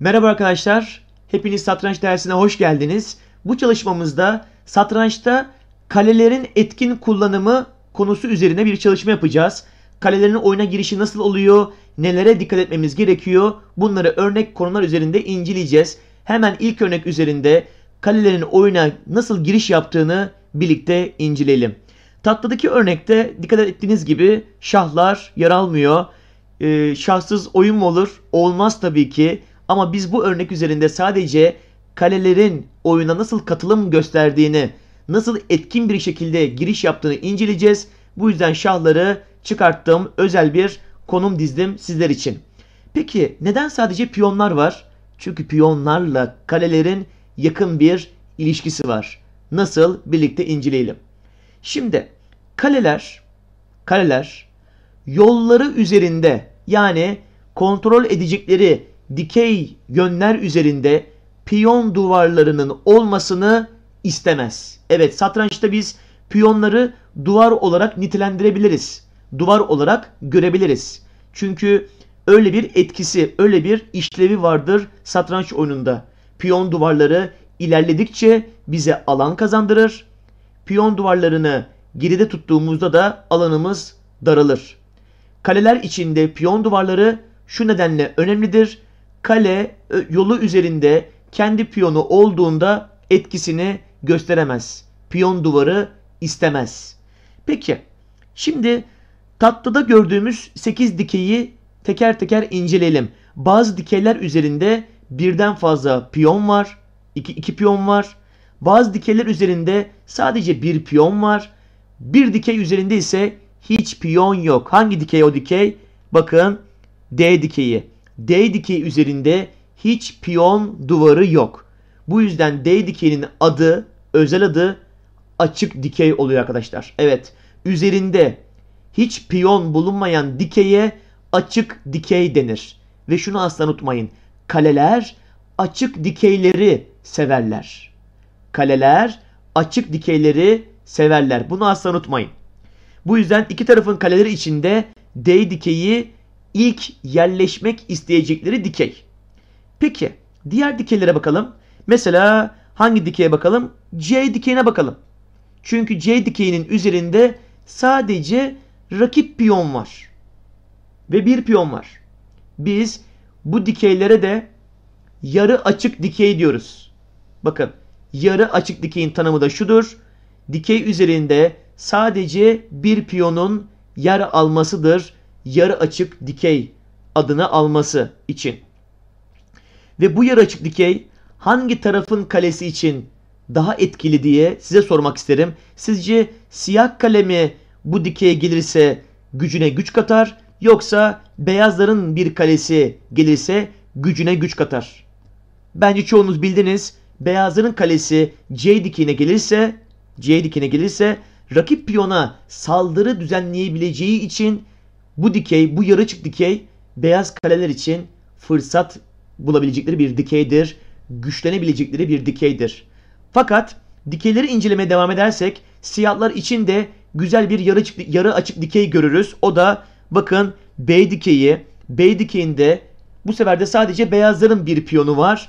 Merhaba arkadaşlar. Hepiniz satranç dersine hoş geldiniz. Bu çalışmamızda satrançta kalelerin etkin kullanımı konusu üzerine bir çalışma yapacağız. Kalelerin oyuna girişi nasıl oluyor? Nelere dikkat etmemiz gerekiyor? Bunları örnek konular üzerinde inceleyeceğiz. Hemen ilk örnek üzerinde kalelerin oyuna nasıl giriş yaptığını birlikte inceleyelim. Tatlıdaki örnekte dikkat ettiğiniz gibi şahlar yer almıyor. E, şahsız oyun mu olur? Olmaz tabii ki. Ama biz bu örnek üzerinde sadece kalelerin oyuna nasıl katılım gösterdiğini, nasıl etkin bir şekilde giriş yaptığını inceleyeceğiz. Bu yüzden şahları çıkarttığım özel bir konum dizdim sizler için. Peki neden sadece piyonlar var? Çünkü piyonlarla kalelerin yakın bir ilişkisi var. Nasıl? Birlikte inceleyelim. Şimdi Kaleler, kaleler yolları üzerinde yani kontrol edecekleri dikey yönler üzerinde piyon duvarlarının olmasını istemez. Evet satrançta biz piyonları duvar olarak nitelendirebiliriz. Duvar olarak görebiliriz. Çünkü öyle bir etkisi, öyle bir işlevi vardır satranç oyununda. Piyon duvarları ilerledikçe bize alan kazandırır. Piyon duvarlarını geride tuttuğumuzda da alanımız daralır. Kaleler içinde piyon duvarları şu nedenle önemlidir. Kale e, yolu üzerinde kendi piyonu olduğunda etkisini gösteremez. Piyon duvarı istemez. Peki şimdi tatlıda gördüğümüz 8 dikeyi teker teker inceleyelim. Bazı dikeyler üzerinde birden fazla piyon var. 2 piyon var. Bazı dikeyler üzerinde sadece bir piyon var. Bir dikey üzerinde ise hiç piyon yok. Hangi dikey o dikey? Bakın D dikeyi. D dikeyi üzerinde hiç piyon duvarı yok. Bu yüzden D dikeyinin adı, özel adı açık dikey oluyor arkadaşlar. Evet, üzerinde hiç piyon bulunmayan dikeye açık dikey denir. Ve şunu asla unutmayın. Kaleler açık dikeyleri severler. Kaleler açık dikeyleri severler. Bunu asla unutmayın. Bu yüzden iki tarafın kaleleri içinde D dikeyi ilk yerleşmek isteyecekleri dikey. Peki diğer dikeylere bakalım. Mesela hangi dikeye bakalım? C dikeyine bakalım. Çünkü C dikeyinin üzerinde sadece rakip piyon var. Ve bir piyon var. Biz bu dikeylere de yarı açık dikey diyoruz. Bakın yarı açık dikeyin tanımı da şudur dikey üzerinde sadece bir piyonun yer almasıdır yarı açık dikey adını alması için. Ve bu yarı açık dikey hangi tarafın kalesi için daha etkili diye size sormak isterim. Sizce siyah kalemi bu dikeye gelirse gücüne güç katar yoksa beyazların bir kalesi gelirse gücüne güç katar. Bence çoğunuz bildiniz. Beyazların kalesi C dikine gelirse C dikene gelirse rakip piyona saldırı düzenleyebileceği için bu dikey, bu yarıçık dikey beyaz kaleler için fırsat bulabilecekleri bir dikeydir. Güçlenebilecekleri bir dikeydir. Fakat dikeyleri incelemeye devam edersek siyahlar için de güzel bir yarı açık, yarı açık dikey görürüz. O da bakın B dikeyi. B dikeyinde bu sefer de sadece beyazların bir piyonu var.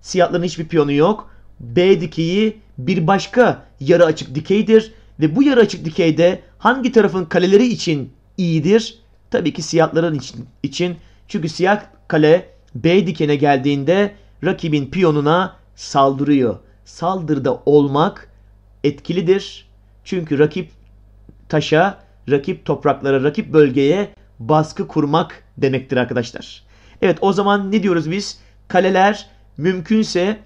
Siyahların hiçbir piyonu yok. B dikeyi bir başka yarı açık dikeydir ve bu yarı açık dikeyde hangi tarafın kaleleri için iyidir? Tabii ki siyahların için. için. Çünkü siyah kale B dikene geldiğinde rakibin piyonuna saldırıyor. Saldırıda olmak etkilidir. Çünkü rakip taşa, rakip topraklara, rakip bölgeye baskı kurmak demektir arkadaşlar. Evet o zaman ne diyoruz biz? Kaleler mümkünse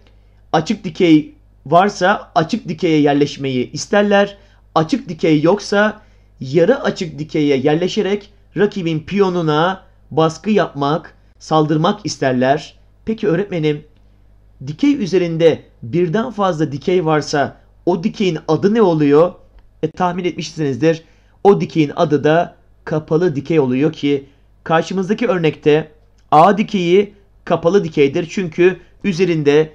açık dikey varsa açık dikeye yerleşmeyi isterler. Açık dikey yoksa yarı açık dikeye yerleşerek rakibin piyonuna baskı yapmak, saldırmak isterler. Peki öğretmenim, dikey üzerinde birden fazla dikey varsa o dikeyin adı ne oluyor? E tahmin etmişsinizdir. O dikeyin adı da kapalı dikey oluyor ki karşımızdaki örnekte A dikeyi kapalı dikeydir çünkü üzerinde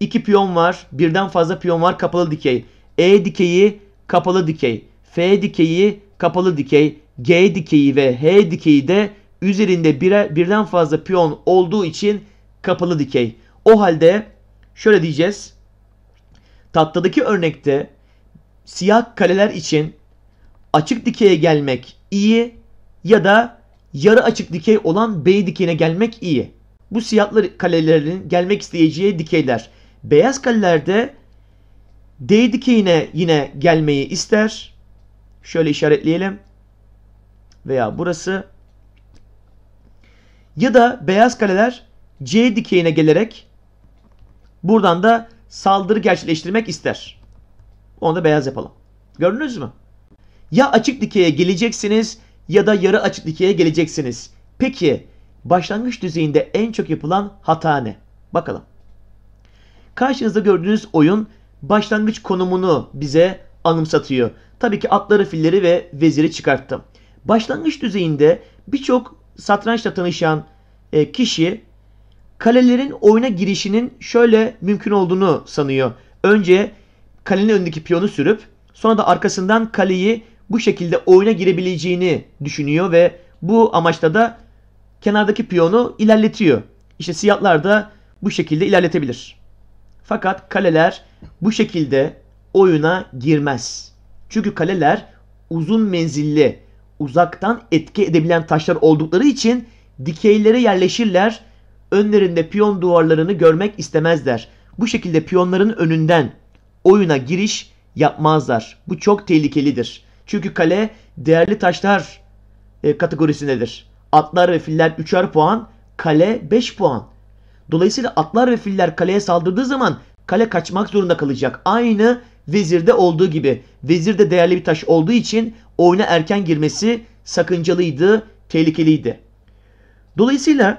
2 piyon var. Birden fazla piyon var. Kapalı dikey. E dikeyi kapalı dikey. F dikeyi kapalı dikey. G dikeyi ve H dikeyi de üzerinde bire, birden fazla piyon olduğu için kapalı dikey. O halde şöyle diyeceğiz. Tattadaki örnekte siyah kaleler için açık dikeye gelmek iyi ya da yarı açık dikey olan B dikeyine gelmek iyi. Bu siyahlı kalelerin gelmek isteyeceği dikeyler. Beyaz kalelerde D dikeyine yine gelmeyi ister. Şöyle işaretleyelim. Veya burası. Ya da beyaz kaleler C dikeyine gelerek buradan da saldırı gerçekleştirmek ister. Onu da beyaz yapalım. Gördünüz mü? Ya açık dikeye geleceksiniz ya da yarı açık dikeye geleceksiniz. Peki başlangıç düzeyinde en çok yapılan hata ne? Bakalım. Karşınızda gördüğünüz oyun başlangıç konumunu bize anımsatıyor. Tabii ki atları, filleri ve veziri çıkarttım. Başlangıç düzeyinde birçok satrançla tanışan e, kişi kalelerin oyuna girişinin şöyle mümkün olduğunu sanıyor. Önce kalenin önündeki piyonu sürüp sonra da arkasından kaleyi bu şekilde oyuna girebileceğini düşünüyor ve bu amaçla da kenardaki piyonu ilerletiyor. İşte siyahlar da bu şekilde ilerletebilir. Fakat kaleler bu şekilde oyuna girmez. Çünkü kaleler uzun menzilli, uzaktan etki edebilen taşlar oldukları için dikeylere yerleşirler. Önlerinde piyon duvarlarını görmek istemezler. Bu şekilde piyonların önünden oyuna giriş yapmazlar. Bu çok tehlikelidir. Çünkü kale değerli taşlar e, kategorisindedir. Atlar ve filler 3'er puan, kale 5 puan. Dolayısıyla atlar ve filler kaleye saldırdığı zaman kale kaçmak zorunda kalacak. Aynı vezirde olduğu gibi. Vezirde değerli bir taş olduğu için oyuna erken girmesi sakıncalıydı, tehlikeliydi. Dolayısıyla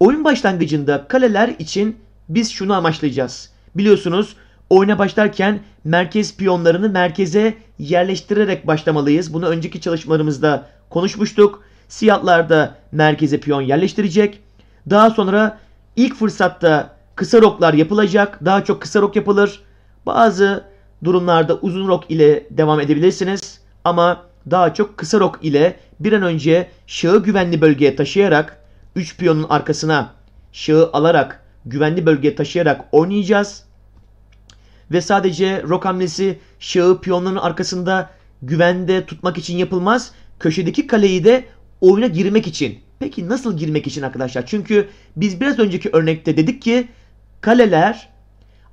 oyun başlangıcında kaleler için biz şunu amaçlayacağız. Biliyorsunuz oyuna başlarken merkez piyonlarını merkeze yerleştirerek başlamalıyız. Bunu önceki çalışmalarımızda konuşmuştuk. Siyahlar da merkeze piyon yerleştirecek. Daha sonra İlk fırsatta kısa roklar yapılacak. Daha çok kısa rok yapılır. Bazı durumlarda uzun rok ile devam edebilirsiniz. Ama daha çok kısa rok ile bir an önce şağı güvenli bölgeye taşıyarak 3 piyonun arkasına şağı alarak güvenli bölgeye taşıyarak oynayacağız. Ve sadece rok hamlesi şağı piyonların arkasında güvende tutmak için yapılmaz. Köşedeki kaleyi de oyuna girmek için Peki nasıl girmek için arkadaşlar? Çünkü biz biraz önceki örnekte dedik ki kaleler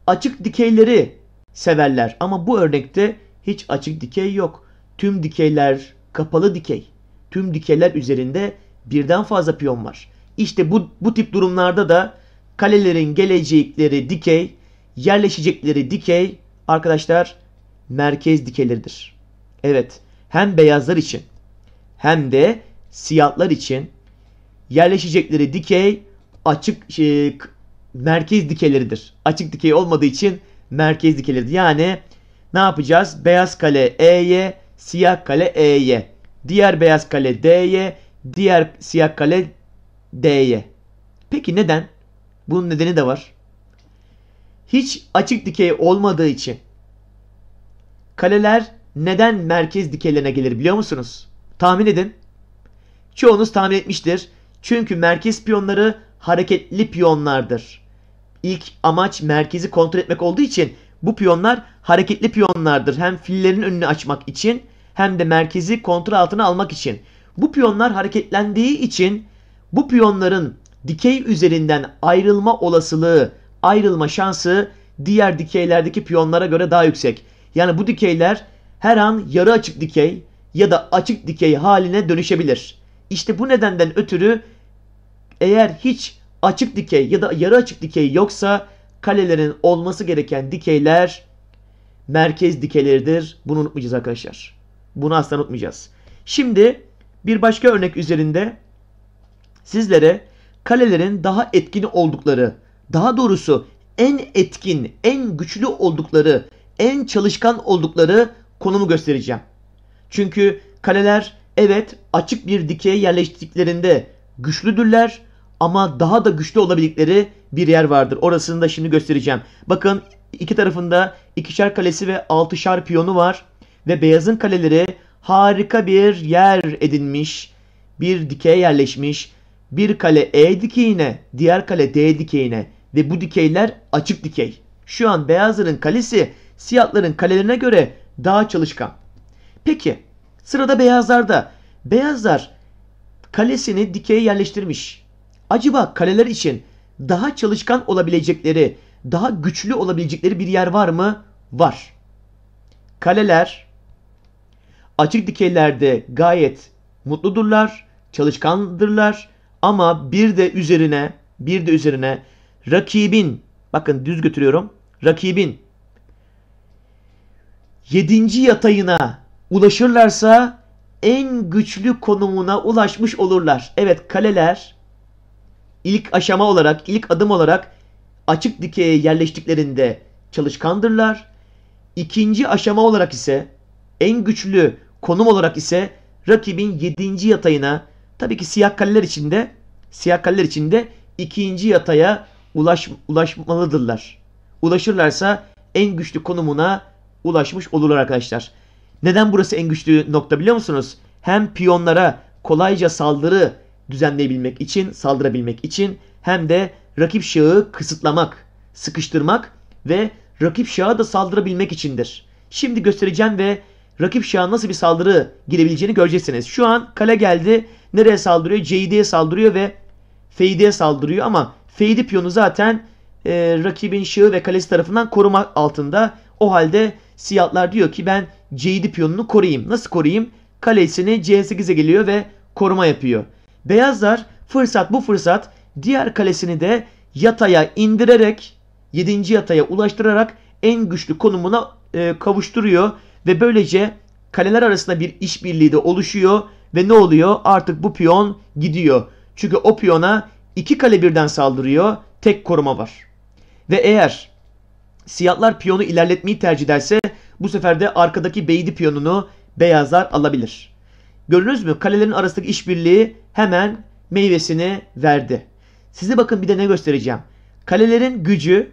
açık dikeyleri severler. Ama bu örnekte hiç açık dikey yok. Tüm dikeyler kapalı dikey. Tüm dikeyler üzerinde birden fazla piyon var. İşte bu, bu tip durumlarda da kalelerin gelecekleri dikey, yerleşecekleri dikey arkadaşlar merkez dikeyleridir. Evet hem beyazlar için hem de siyahlar için yerleşecekleri dikey açık şey, merkez dikeleridir. Açık dikey olmadığı için merkez dikeyleridir. Yani ne yapacağız? Beyaz kale E'ye, siyah kale E'ye. Diğer beyaz kale D'ye, diğer siyah kale D'ye. Peki neden? Bunun nedeni de var. Hiç açık dikey olmadığı için kaleler neden merkez dikeylerine gelir biliyor musunuz? Tahmin edin. Çoğunuz tahmin etmiştir. Çünkü merkez piyonları hareketli piyonlardır. İlk amaç merkezi kontrol etmek olduğu için bu piyonlar hareketli piyonlardır. Hem fillerin önünü açmak için hem de merkezi kontrol altına almak için. Bu piyonlar hareketlendiği için bu piyonların dikey üzerinden ayrılma olasılığı, ayrılma şansı diğer dikeylerdeki piyonlara göre daha yüksek. Yani bu dikeyler her an yarı açık dikey ya da açık dikey haline dönüşebilir. İşte bu nedenden ötürü eğer hiç açık dikey ya da yarı açık dikey yoksa kalelerin olması gereken dikeyler merkez dikeyleridir. Bunu unutmayacağız arkadaşlar. Bunu asla unutmayacağız. Şimdi bir başka örnek üzerinde sizlere kalelerin daha etkin oldukları, daha doğrusu en etkin, en güçlü oldukları, en çalışkan oldukları konumu göstereceğim. Çünkü kaleler evet açık bir dikeye yerleştiklerinde güçlüdürler ama daha da güçlü olabildikleri bir yer vardır. Orasını da şimdi göstereceğim. Bakın iki tarafında ikişer kalesi ve altışar piyonu var ve beyazın kaleleri harika bir yer edinmiş. Bir dikeye yerleşmiş. Bir kale E dikeyine, diğer kale D dikeyine ve bu dikeyler açık dikey. Şu an beyazların kalesi siyahların kalelerine göre daha çalışkan. Peki sırada beyazlarda. Beyazlar kalesini dikeye yerleştirmiş. Acaba kaleler için daha çalışkan olabilecekleri, daha güçlü olabilecekleri bir yer var mı? Var. Kaleler açık dikeylerde gayet mutludurlar, çalışkandırlar ama bir de üzerine, bir de üzerine rakibin, bakın düz götürüyorum, rakibin 7. yatayına ulaşırlarsa en güçlü konumuna ulaşmış olurlar. Evet kaleler ilk aşama olarak, ilk adım olarak açık dikeye yerleştiklerinde çalışkandırlar. İkinci aşama olarak ise en güçlü konum olarak ise rakibin 7. yatayına tabii ki siyah kaleler içinde siyah kaleler içinde ikinci yataya ulaş, ulaşmalıdırlar. Ulaşırlarsa en güçlü konumuna ulaşmış olurlar arkadaşlar. Neden burası en güçlü nokta biliyor musunuz? Hem piyonlara kolayca saldırı düzenleyebilmek için, saldırabilmek için hem de rakip şahı kısıtlamak, sıkıştırmak ve rakip şaha da saldırabilmek içindir. Şimdi göstereceğim ve rakip şaha nasıl bir saldırı girebileceğini göreceksiniz. Şu an kale geldi. Nereye saldırıyor? CD'ye saldırıyor ve Fade'e saldırıyor ama Fade piyonu zaten e, rakibin şığı ve kalesi tarafından koruma altında. O halde siyahlar diyor ki ben C7 piyonunu koruyayım. Nasıl koruyayım? Kalesini C8'e geliyor ve koruma yapıyor. Beyazlar fırsat bu fırsat diğer kalesini de yataya indirerek 7. yataya ulaştırarak en güçlü konumuna e, kavuşturuyor ve böylece kaleler arasında bir işbirliği de oluşuyor ve ne oluyor? Artık bu piyon gidiyor. Çünkü o piyona iki kale birden saldırıyor. Tek koruma var. Ve eğer siyahlar piyonu ilerletmeyi tercih ederse bu sefer de arkadaki beydi piyonunu beyazlar alabilir. Gördünüz mü? Kalelerin arasındaki işbirliği hemen meyvesini verdi. Size bakın bir de ne göstereceğim. Kalelerin gücü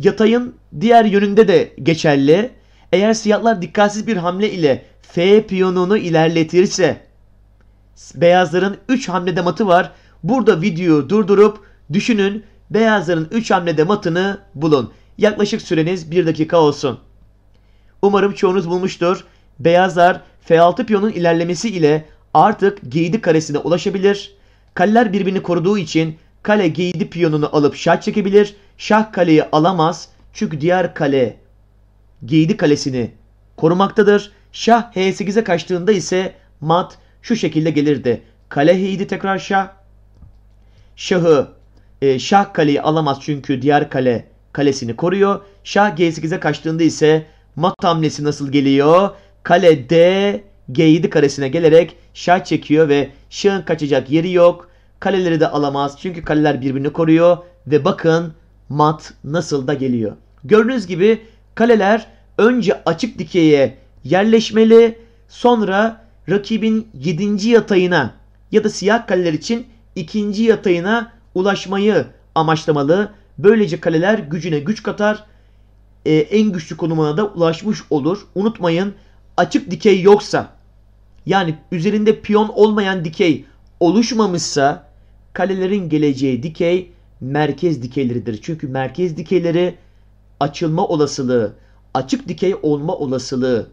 yatayın diğer yönünde de geçerli. Eğer siyahlar dikkatsiz bir hamle ile F piyonunu ilerletirse beyazların 3 hamlede matı var. Burada videoyu durdurup düşünün beyazların 3 hamlede matını bulun. Yaklaşık süreniz 1 dakika olsun. Umarım çoğunuz bulmuştur. Beyazlar F6 piyonun ilerlemesi ile artık G7 karesine ulaşabilir. Kaleler birbirini koruduğu için kale G7 piyonunu alıp şah çekebilir. Şah kaleyi alamaz çünkü diğer kale G7 kalesini korumaktadır. Şah H8'e kaçtığında ise mat şu şekilde gelirdi. Kale H7 tekrar şah. Şahı e, şah kaleyi alamaz çünkü diğer kale kalesini koruyor. Şah G8'e kaçtığında ise mat hamlesi nasıl geliyor? Kale D G7 karesine gelerek şah çekiyor ve şahın kaçacak yeri yok. Kaleleri de alamaz çünkü kaleler birbirini koruyor ve bakın mat nasıl da geliyor. Gördüğünüz gibi kaleler önce açık dikeye yerleşmeli sonra rakibin 7. yatayına ya da siyah kaleler için 2. yatayına ulaşmayı amaçlamalı. Böylece kaleler gücüne güç katar e, en güçlü konumuna da ulaşmış olur. Unutmayın açık dikey yoksa yani üzerinde piyon olmayan dikey oluşmamışsa kalelerin geleceği dikey merkez dikeyleridir. Çünkü merkez dikeyleri açılma olasılığı, açık dikey olma olasılığı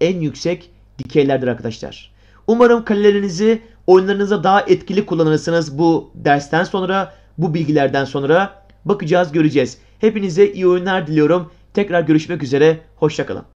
en yüksek dikeylerdir arkadaşlar. Umarım kalelerinizi oyunlarınıza daha etkili kullanırsınız bu dersten sonra, bu bilgilerden sonra bakacağız, göreceğiz. Hepinize iyi oyunlar diliyorum. Tekrar görüşmek üzere, hoşçakalın.